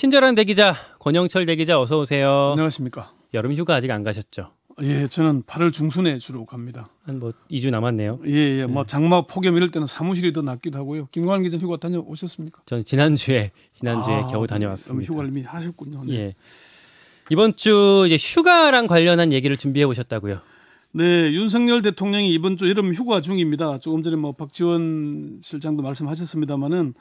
친절한 대기자 권영철 대기자 어서 오세요. 안녕하십니까. 여름 휴가 아직 안 가셨죠? 예, 저는 8월 중순에 주로 갑니다. 한뭐 2주 남았네요. 예, 예. 네. 뭐 장마 폭염 이럴 때는 사무실이 더 낫기도 하고요. 김광환 기자 휴가 다녀오셨습니까? 저는 지난주에 지난주에 아, 겨우 네. 다녀왔습니다. 휴가를 이미 하셨군요. 네. 예. 이번 주 이제 휴가랑 관련한 얘기를 준비해 보셨다고요. 네, 윤석열 대통령이 이번 주 여름 휴가 중입니다. 조금 전에 뭐 박지원 실장도 말씀하셨습니다마는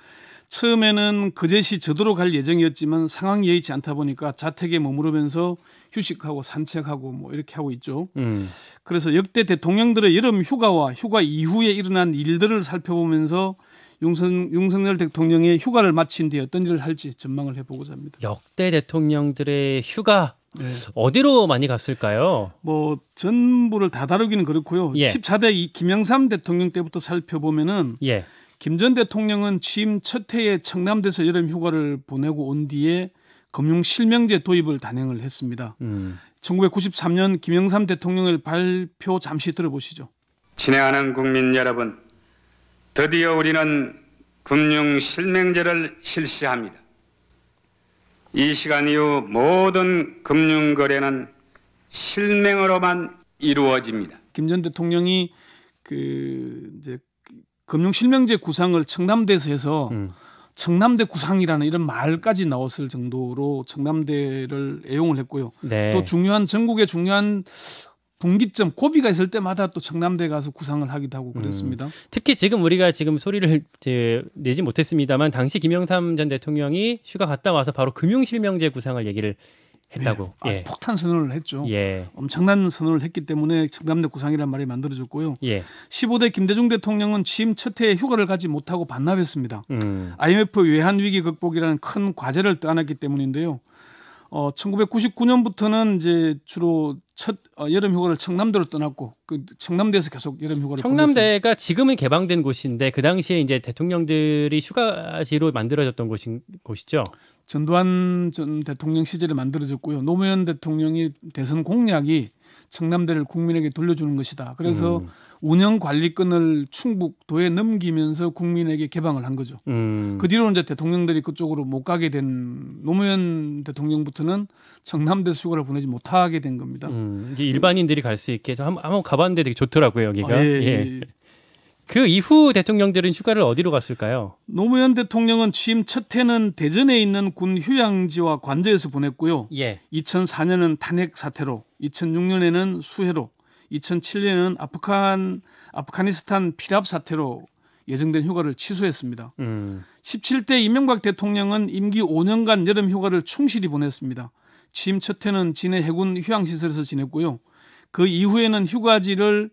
처음에는 그제시 저도로 갈 예정이었지만 상황 예의치 않다 보니까 자택에 머무르면서 휴식하고 산책하고 뭐 이렇게 하고 있죠. 음. 그래서 역대 대통령들의 여름 휴가와 휴가 이후에 일어난 일들을 살펴보면서 윤선윤성열 대통령의 휴가를 마친 뒤 어떤 일을 할지 전망을 해보고자 합니다. 역대 대통령들의 휴가 네. 어디로 많이 갔을까요? 뭐 전부를 다 다루기는 그렇고요. 예. 14대 김영삼 대통령 때부터 살펴보면은 예. 김전 대통령은 취임 첫 해에 청남대에서 여름 휴가를 보내고 온 뒤에 금융 실명제 도입을 단행을 했습니다. 음. 1993년 김영삼 대통령의 발표 잠시 들어보시죠. 친애하는 국민 여러분, 드디어 우리는 금융 실명제를 실시합니다. 이 시간 이후 모든 금융 거래는 실명으로만 이루어집니다. 김 전 대통령이 그 이제 금융실명제 구상을 청남대에서 해서 음. 청남대 구상이라는 이런 말까지 나왔을 정도로 청남대를 애용을 했고요. 네. 또 중요한 전국의 중요한 분기점 고비가 있을 때마다 또 청남대 가서 구상을 하기도 하고 음. 그랬습니다. 음. 특히 지금 우리가 지금 소리를 이제 내지 못했습니다만 당시 김영삼 전 대통령이 휴가 갔다 와서 바로 금융실명제 구상을 얘기를 했다고. 네. 아, 예. 폭탄 선언을 했죠. 예. 엄청난 선언을 했기 때문에 청남대 구상이라는 말이 만들어졌고요. 예. 15대 김대중 대통령은 취임 첫 해에 휴가를 가지 못하고 반납했습니다. 음. IMF 외환 위기 극복이라는 큰 과제를 떠안았기 때문인데요. 어, 1999년부터는 이제 주로 첫 어, 여름 휴가를 청남도로 떠났고 그 청남대에서 계속 여름 휴가를 청남대가 보냈어요. 지금은 개방된 곳인데 그 당시에 이제 대통령들이 휴가지로 만들어졌던 곳인 곳이죠. 전두환 전 대통령 시절에 만들어졌고요. 노무현 대통령이 대선 공약이 청남대를 국민에게 돌려주는 것이다. 그래서 음. 운영 관리권을 충북도에 넘기면서 국민에게 개방을 한 거죠. 음. 그 뒤로 이제 대통령들이 그쪽으로 못 가게 된 노무현 대통령부터는 청남대 수거를 보내지 못하게 된 겁니다. 음. 이제 일반인들이 갈 수 있게 해서 한번, 한번 가봤는데 되게 좋더라고요 여기가. 아, 예, 예. 예. 그 이후 대통령들은 휴가를 어디로 갔을까요? 노무현 대통령은 취임 첫 해는 대전에 있는 군 휴양지와 관저에서 보냈고요. 예. 2004년은 탄핵 사태로, 2006년에는 수해로, 2007년에는 아프간 아프가니스탄 피랍 사태로 예정된 휴가를 취소했습니다. 음. 17대 이명박 대통령은 임기 5년간 여름 휴가를 충실히 보냈습니다. 취임 첫 해는 진해 해군 휴양시설에서 지냈고요. 그 이후에는 휴가지를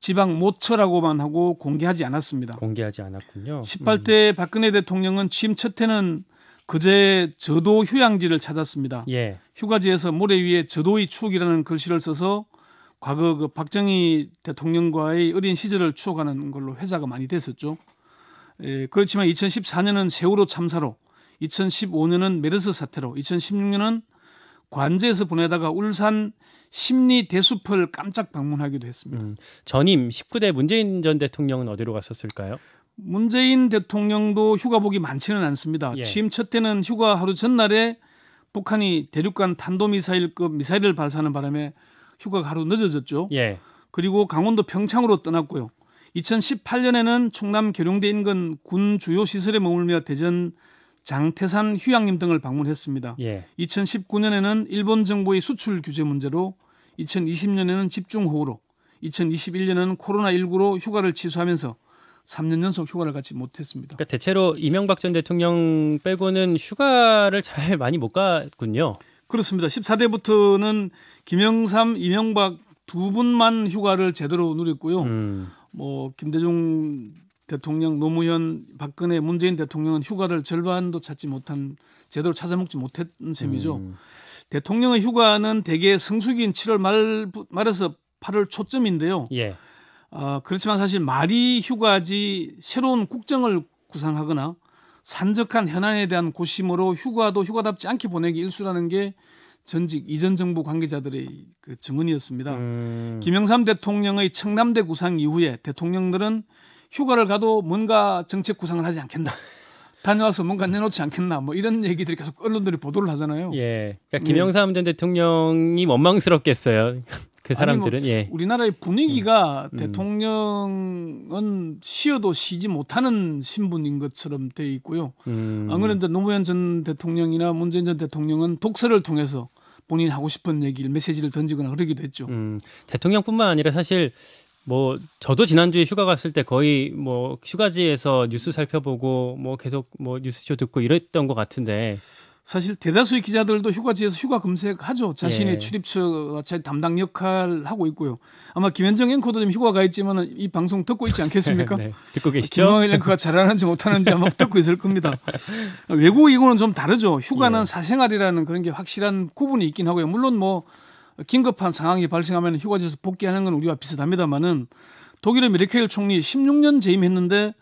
지방 모처라고만 하고 공개하지 않았습니다. 공개하지 않았군요. 18대 음. 박근혜 대통령은 취임 첫 해는 그제 저도 휴양지를 찾았습니다. 예. 휴가지에서 모래 위에 저도의 추억이라는 글씨를 써서 과거 그 박정희 대통령과의 어린 시절을 추억하는 걸로 회자가 많이 됐었죠. 예, 그렇지만 2014년은 세월호 참사로, 2015년은 메르스 사태로, 2016년은 관제에서 보내다가 울산 심리 대숲을 깜짝 방문하기도 했습니다. 음, 전임 19대 문재인 전 대통령은 어디로 갔었을까요? 문재인 대통령도 휴가 복이 많지는 않습니다. 예. 취임 첫 때는 휴가 하루 전날에 북한이 대륙간 탄도미사일급 미사일을 발사하는 바람에 휴가가 하루 늦어졌죠. 예. 그리고 강원도 평창으로 떠났고요. 2018년에는 충남 계룡대 인근 군 주요 시설에 머물며 대전 장태산 휴양림 등을 방문했습니다. 예. 2019년에는 일본 정부의 수출 규제 문제로 2020년에는 집중호우로 2021년에는 코로나19로 휴가를 취소하면서 3년 연속 휴가를 갖지 못했습니다. 그러니까 대체로 이명박 전 대통령 빼고는 휴가를 잘 많이 못 갔군요. 그렇습니다. 14대부터는 김영삼, 이명박 두 분만 휴가를 제대로 누렸고요. 음. 뭐 김대중 대통령 노무현 박근혜 문재인 대통령은 휴가를 절반도 찾지 못한 제대로 찾아먹지 못한 셈이죠. 음. 대통령의 휴가는 대개 성수기인 7월 말 말에서 8월 초쯤인데요. 예. 어, 그렇지만 사실 말이 휴가지 새로운 국정을 구상하거나 산적한 현안에 대한 고심으로 휴가도 휴가답지 않게 보내기 일수라는 게 전직 이전 정부 관계자들의 그 증언이었습니다. 음. 김영삼 대통령의 청남대 구상 이후에 대통령들은 휴가를 가도 뭔가 정책 구상을 하지 않겠나. 다녀와서 뭔가 내놓지 않겠나 뭐 이런 얘기들이 계속 언론들이 보도를 하잖아요. 예. 그러니까 네. 김영삼 예. 전 대통령이 원망스럽겠어요. 그 사람들은 뭐 예. 우리나라의 분위기가 음. 음. 대통령은 쉬어도 쉬지 못하는 신분인 것처럼 돼 있고요. 음. 안 그래도 노무현 전 대통령이나 문재인 전 대통령은 독서를 통해서 본인 하고 싶은 얘기를 메시지를 던지거나 그러기도 했죠. 음, 대통령뿐만 아니라 사실 뭐 저도 지난주에 휴가 갔을 때 거의 뭐 휴가지에서 뉴스 살펴보고 뭐 계속 뭐 뉴스쇼 듣고 이랬던 것 같은데 사실 대다수의 기자들도 휴가지에서 휴가 검색하죠. 자신의 예. 출입처 제 담당 역할 하고 있고요. 아마 김현정 앵커도 좀 휴가 가 있지만 이 방송 듣고 있지 않겠습니까? 네, 듣고 계시죠? 김광일 앵커가 잘하는지 못하는지 아마 듣고 있을 겁니다. 외국이거는좀 다르죠. 휴가는 예. 사생활이라는 그런 게 확실한 구분이 있긴 하고요. 물론 뭐 긴급한 상황이 발생하면 휴가지에서 복귀하는 건 우리와 비슷합니다만은 독일의 메르켈 총리 16년 재임했는데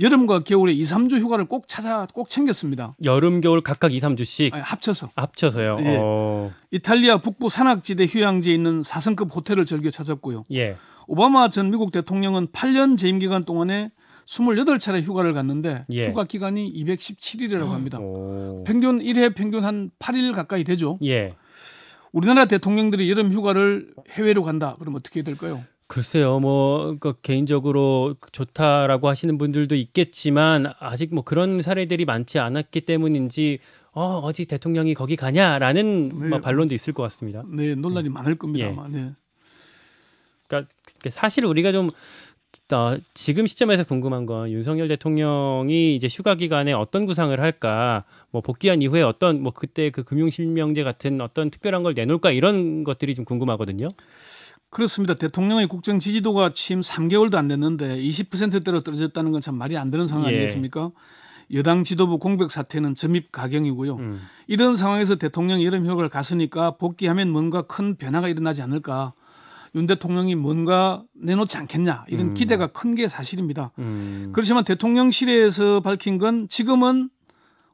여름과 겨울에 2, 3주 휴가를 꼭 찾아 꼭 챙겼습니다. 여름 겨울 각각 2, 3주씩 아니, 합쳐서 합쳐서요. 예. 어. 이탈리아 북부 산악지대 휴양지에 있는 4성급 호텔을 즐겨 찾았고요. 예. 오바마 전 미국 대통령은 8년 재임 기간 동안에 28차례 휴가를 갔는데 예. 휴가 기간이 217일이라고 합니다. 오... 평균 1회 평균 한 8일 가까이 되죠. 예. 우리나라 대통령들이 여름 휴가를 해외로 간다. 그럼 어떻게 될까요? 글쎄요, 뭐, 그 개인적으로 좋다라고 하시는 분들도 있겠지만, 아직 뭐 그런 사례들이 많지 않았기 때문인지, 어, 어디 대통령이 거기 가냐라는 네. 뭐 반론도 있을 것 같습니다. 네, 논란이 네. 많을 겁니다 예. 네. 그러니까 사실 우리가 좀 어, 지금 시점에서 궁금한 건 윤석열 대통령이 이제 휴가 기간에 어떤 구상을 할까, 뭐 복귀한 이후에 어떤 뭐 그때 그 금융실명제 같은 어떤 특별한 걸 내놓을까 이런 것들이 좀 궁금하거든요. 그렇습니다. 대통령의 국정 지지도가 취임 3개월도 안 됐는데 20%대로 떨어졌다는 건 참 말이 안 되는 상황 예. 아니겠습니까? 예. 여당 지도부 공백 사태는 점입 가경이고요. 음. 이런 상황에서 대통령 이름 휴가를 갔으니까 복귀하면 뭔가 큰 변화가 일어나지 않을까. 윤 대통령이 뭔가 내놓지 않겠냐 이런 음. 기대가 큰 게 사실입니다. 음. 그렇지만 대통령실에서 밝힌 건 지금은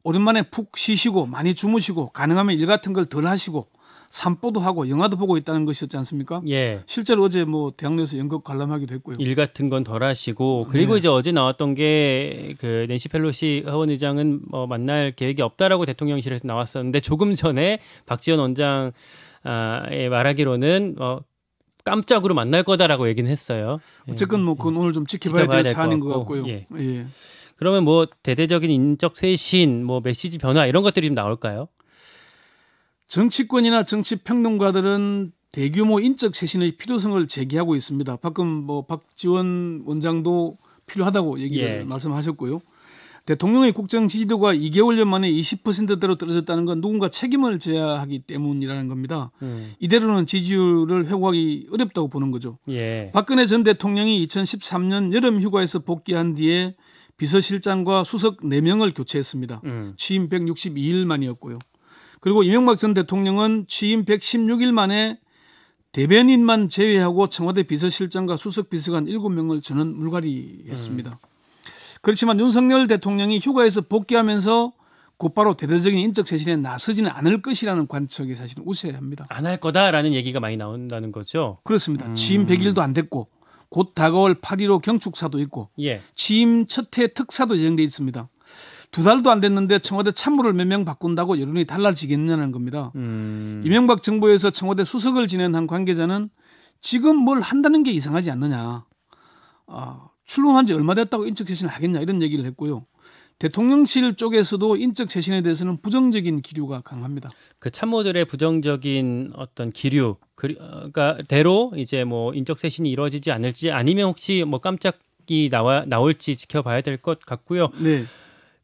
오랜만에 푹 쉬시고 많이 주무시고 가능하면 일 같은 걸 덜 하시고 산보도 하고 영화도 보고 있다는 것이었지 않습니까? 예. 실제로 어제 뭐 대학로에서 연극 관람하기도 했고요. 일 같은 건 덜 하시고 네. 그리고 네. 이제 어제 나왔던 게 그 낸시 펠로시 하원 의장은 뭐 만날 계획이 없다라고 대통령실에서 나왔었는데 조금 전에 박지원 원장 아예 말하기로는 어, 깜짝으로 만날 거다라고 얘기는 했어요. 어쨌든 뭐 예. 그건 오늘 좀 지켜봐야, 지켜봐야 될 사안인 것, 것 같고요. 예. 예. 그러면 뭐 대대적인 인적 쇄신, 뭐 메시지 변화 이런 것들이 좀 나올까요? 정치권이나 정치 평론가들은 대규모 인적 쇄신의 필요성을 제기하고 있습니다. 방금 뭐 박지원 원장도 필요하다고 얘기를 예. 말씀하셨고요. 대통령의 국정 지지도가 2개월 연 만에 20%대로 떨어졌다는 건 누군가 책임을 져야 하기 때문이라는 겁니다. 음. 이대로는 지지율을 회복하기 어렵다고 보는 거죠. 예. 박근혜 전 대통령이 2013년 여름 휴가에서 복귀한 뒤에 비서실장과 수석 4명을 교체했습니다. 음. 취임 162일 만이었고요. 그리고 이명박 전 대통령은 취임 116일 만에 대변인만 제외하고 청와대 비서실장과 수석 비서관 7명을 저는 물갈이했습니다. 음. 그렇지만 윤석열 대통령이 휴가에서 복귀하면서 곧바로 대대적인 인적 쇄신에 나서지는 않을 것이라는 관측이 사실 우세합니다. 안 할 거다라는 얘기가 많이 나온다는 거죠. 그렇습니다. 음. 취임 100일도 안 됐고 곧 다가올 8.15 경축사도 있고 예. 취임 첫해 특사도 예정돼 있습니다. 두 달도 안 됐는데 청와대 참모를 몇 명 바꾼다고 여론이 달라지겠냐는 겁니다. 음. 이명박 정부에서 청와대 수석을 지낸 한 관계자는 지금 뭘 한다는 게 이상하지 않느냐. 어, 출범한 지 얼마 됐다고 인적 쇄신을 하겠냐 이런 얘기를 했고요. 대통령실 쪽에서도 인적 쇄신에 대해서는 부정적인 기류가 강합니다. 그 참모들의 부정적인 어떤 기류 어, 그러니까 대로 이제 뭐 인적 쇄신이 이루어지지 않을지 아니면 혹시 뭐 깜짝이 나와 나올지 지켜봐야 될 것 같고요. 네.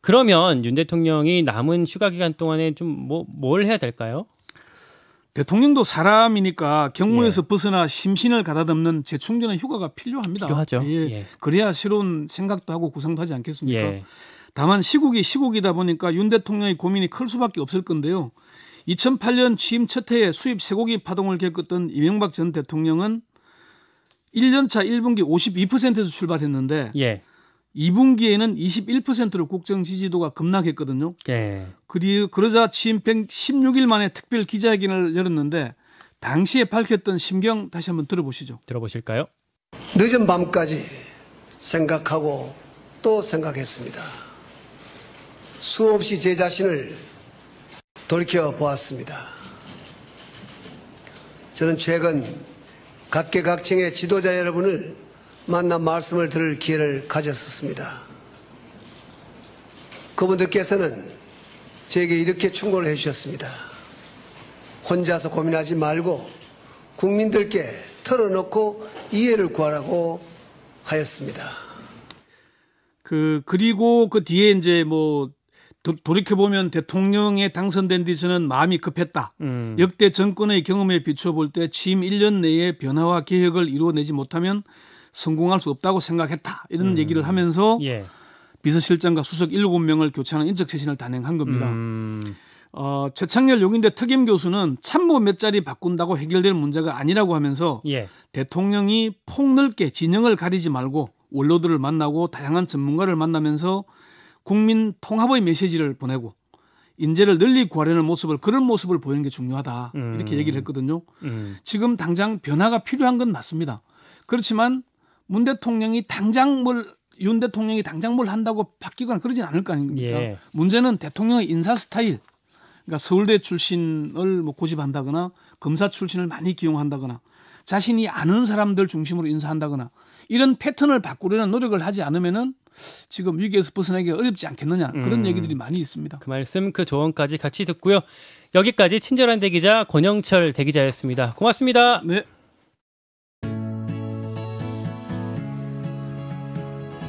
그러면 윤 대통령이 남은 휴가 기간 동안에 좀 뭐 뭘 해야 될까요? 대통령도 사람이니까 경무에서 예. 벗어나 심신을 가다듬는 재충전의 휴가가 필요합니다. 필요하죠. 예. 예. 그래야 새로운 생각도 하고 구상도 하지 않겠습니까? 예. 다만 시국이 시국이다 보니까 윤 대통령의 고민이 클 수밖에 없을 건데요. 2008년 취임 첫 해에 수입 쇠고기 파동을 겪었던 이명박 전 대통령은 1년차 1분기 52%에서 출발했는데 예. 2분기에는 21%로 국정 지지도가 급락했거든요. 예. 그리 그러자 취임팩 16일 만에 특별 기자회견을 열었는데 당시에 밝혔던 심경 다시 한번 들어보시죠. 들어보실까요? 늦은 밤까지 생각하고 또 생각했습니다. 수없이 제 자신을 돌이켜 보았습니다. 저는 최근 각계각층의 지도자 여러분을 만나 말씀을 들을 기회를 가졌었습니다. 그분들께서는 제게 이렇게 충고를 해주셨습니다. 혼자서 고민하지 말고 국민들께 털어놓고 이해를 구하라고 하였습니다. 그 그리고 그 뒤에 이제 뭐 돌이켜 보면 대통령에 당선된 뒤서는 마음이 급했다. 음. 역대 정권의 경험에 비추어볼 때 취임 1년 내에 변화와 개혁을 이루어내지 못하면 성공할 수 없다고 생각했다 이런 음. 얘기를 하면서 예. 비서실장과 수석 7명을 교체하는 인적 쇄신을 단행한 겁니다. 음. 어, 최창렬 용인대 특임 교수는 참모 뭐 몇 자리 바꾼다고 해결될 문제가 아니라고 하면서 예. 대통령이 폭넓게 진영을 가리지 말고 원로들을 만나고 다양한 전문가를 만나면서 국민 통합의 메시지를 보내고 인재를 늘리 구하려는 모습을 그런 모습을 보이는 게 중요하다 음. 이렇게 얘기를 했거든요. 음. 지금 당장 변화가 필요한 건 맞습니다. 그렇지만 문 대통령이 당장 뭘 윤 대통령이 당장 뭘 한다고 바뀌거나 그러진 않을 거 아닙니까? 예. 문제는 대통령의 인사 스타일. 그러니까 서울대 출신을 뭐 고집한다거나 검사 출신을 많이 기용한다거나 자신이 아는 사람들 중심으로 인사한다거나 이런 패턴을 바꾸려는 노력을 하지 않으면은 지금 위기에서 벗어나기 어렵지 않겠느냐 그런 음, 얘기들이 많이 있습니다. 그 말씀 그 조언까지 같이 듣고요. 여기까지 친절한 대기자 권영철 대기자였습니다. 고맙습니다. 네.